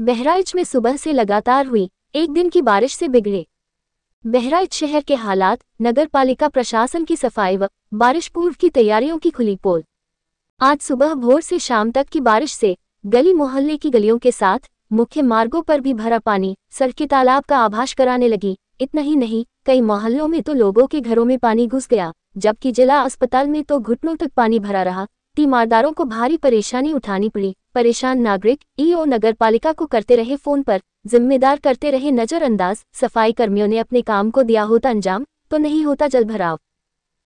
बहराइच में सुबह से लगातार हुई एक दिन की बारिश से बिगड़े बहराइच शहर के हालात नगर पालिका प्रशासन की सफाई व बारिश पूर्व की तैयारियों की खुली पोल आज सुबह भोर से शाम तक की बारिश से गली मोहल्ले की गलियों के साथ मुख्य मार्गों पर भी भरा पानी सड़के तालाब का आभास कराने लगी इतना ही नहीं कई मोहल्लों में तो लोगों के घरों में पानी घुस गया जबकि जिला अस्पताल में तो घुटनों तक पानी भरा रहा तीमारदारों को भारी परेशानी उठानी पड़ी परेशान नागरिक ईओ नगरपालिका को करते रहे फोन पर जिम्मेदार करते रहे नजरअंदाज सफाई कर्मियों ने अपने काम को दिया होता अंजाम तो नहीं होता जलभराव